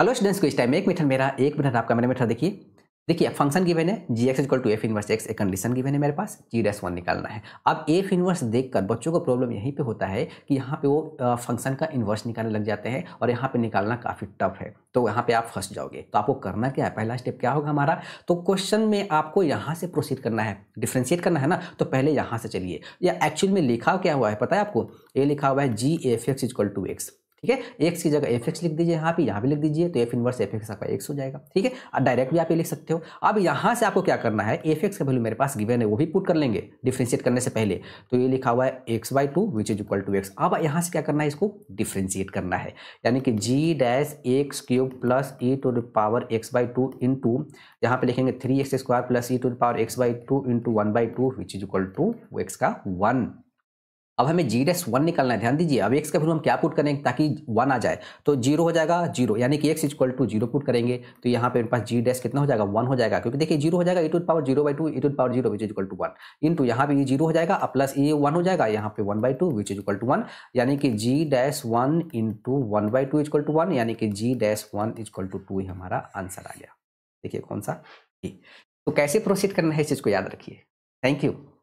Hello students को इस time एक मेथड मेरा एक मिनट आपका मैंने मेथड देखिए देखिए फंक्शन की है G X equal to F inverse X एक कंडीशन की है मेरे पास जी डैस वन निकालना है अब एफ इनवर्स देखकर बच्चों को प्रॉब्लम यहीं पे होता है कि यहाँ पे वो फंक्शन का इनवर्स निकालने लग जाते हैं और यहाँ पे निकालना काफ़ी टफ है तो यहाँ पे आप फंस जाओगे तो आपको करना क्या है पहला स्टेप क्या होगा हमारा तो क्वेश्चन में आपको यहाँ से प्रोसीड करना है डिफ्रेंशिएट करना है ना तो पहले यहाँ से चलिए या एक्चुअल में लिखा क्या हुआ है पता है आपको ये लिखा हुआ है G F X equal to X ठीक है एक्स की जगह एफ एक्स लिख दीजिए यहाँ पे यहाँ पे लिख दीजिए तो एफ इनवर्स एफ एक्स आपका एक्स हो जाएगा ठीक है अब डायरेक्ट भी आप ये लिख सकते हो अब यहाँ से आपको क्या करना है एफ एक्स का वैल्यू मेरे पास गिवन है वो भी पुट कर लेंगे डिफ्रेंशिएट करने से पहले तो ये लिखा हुआ है X by two which is equal to X अब यहाँ से क्या करना है इसको डिफ्रेंशिएट करना है यानी कि G dash X cube plus E to the power X by two into यहाँ पर लिखेंगे three X square plus E to the power X by two into one by two which is equal to X का one अब हमें जी डेस one निकालना है ध्यान दीजिए अब एक्स का फिर हम क्या पुट करेंगे ताकि वन आ जाए तो जीरो हो जाएगा जीरो यानी कि X equal to zero put करेंगे तो यहाँ पे मेरे पास जी डेस कितना हो जाएगा वन हो जाएगा क्योंकि देखिए जीरो हो जाएगा E to power zero by two E to power zero which is equal to one into यहाँ पे ये जीरो हो जाएगा अब प्लस ए वन हो जाएगा यहाँ पे one by two which is equal to one यानी कि G dash one into one by two equal to one यानी कि G dash one equal to two ही हमारा आंसर आ गया देखिए कौन सा e. तो कैसे प्रोसीड करना है इस चीज़ को याद रखिए थैंक यू